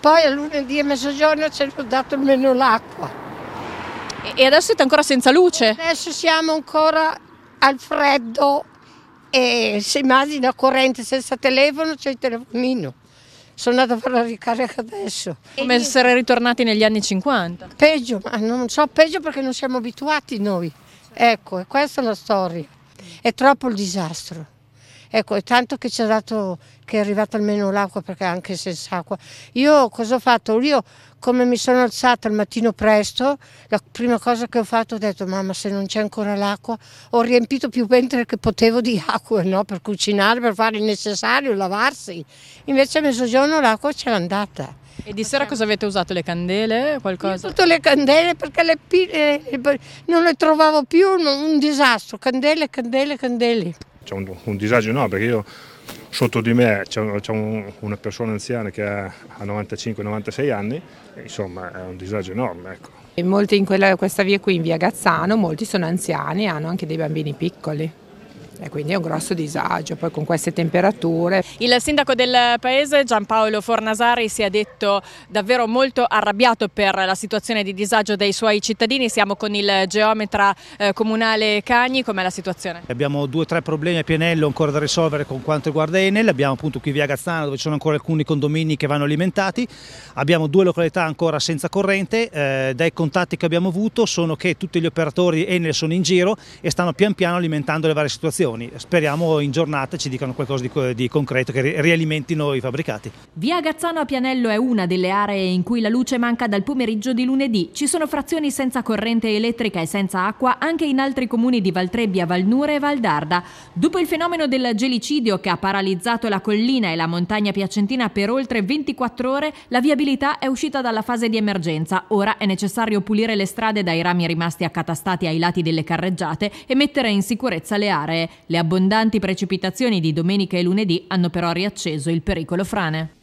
Poi a lunedì e mezzogiorno ci hanno dato almeno l'acqua. E adesso siete ancora senza luce? E adesso siamo ancora al freddo e si immagina corrente senza telefono, c'è il telefonino. Sono andata a fare la ricarica adesso. Come essere ritornati negli anni 50? Peggio, ma non so, peggio perché non siamo abituati noi. Ecco, questa è la storia. È troppo il disastro. Ecco, è tanto che ci ha dato, che è arrivata almeno l'acqua, perché anche senza acqua. Io cosa ho fatto? Io come mi sono alzata al mattino presto, la prima cosa che ho fatto ho detto mamma se non c'è ancora l'acqua, ho riempito più ventre che potevo di acqua, no? Per cucinare, per fare il necessario, lavarsi. Invece a mezzogiorno l'acqua c'è andata. E di sera cosa avete usato? Le candele? Qualcosa? Tutte le candele perché le pile eh, eh, non le trovavo più, un disastro, candele, candele, candele. C'è un, un, disagio no, perché io sotto di me c'è, un, una persona anziana che ha 95-96 anni, insomma è un disagio enorme. Ecco. molti in quella, questa via qui, in via Gazzano, molti sono anziani e hanno anche dei bambini piccoli e quindi è un grosso disagio, poi con queste temperature. Il sindaco del paese Giampaolo Fornasari si è detto davvero molto arrabbiato per la situazione di disagio dei suoi cittadini, siamo con il geometra eh, comunale Cagni, com'è la situazione? Abbiamo due o tre problemi a Pianello ancora da risolvere con quanto riguarda Enel, abbiamo appunto qui via Gazzana dove ci sono ancora alcuni condomini che vanno alimentati, abbiamo due località ancora senza corrente, eh, dai contatti che abbiamo avuto sono che tutti gli operatori Enel sono in giro e stanno pian piano alimentando le varie situazioni azioni. Speriamo in giornata ci dicano qualcosa di, di concreto che rialimentino i fabbricati. Via Gazzano a Pianello è una delle aree in cui la luce manca dal pomeriggio di lunedì. Ci sono frazioni senza corrente elettrica e senza acqua anche in altri comuni di Valtrebbia, Valnure e Valdarda. Dopo il fenomeno del gelicidio che ha paralizzato la collina e la montagna piacentina per oltre 24 ore, la viabilità è uscita dalla fase di emergenza. Ora è necessario pulire le strade dai rami rimasti accatastati ai lati delle carreggiate e mettere in sicurezza le aree. Le abbondanti precipitazioni di domenica e lunedì hanno però riacceso il pericolo frane.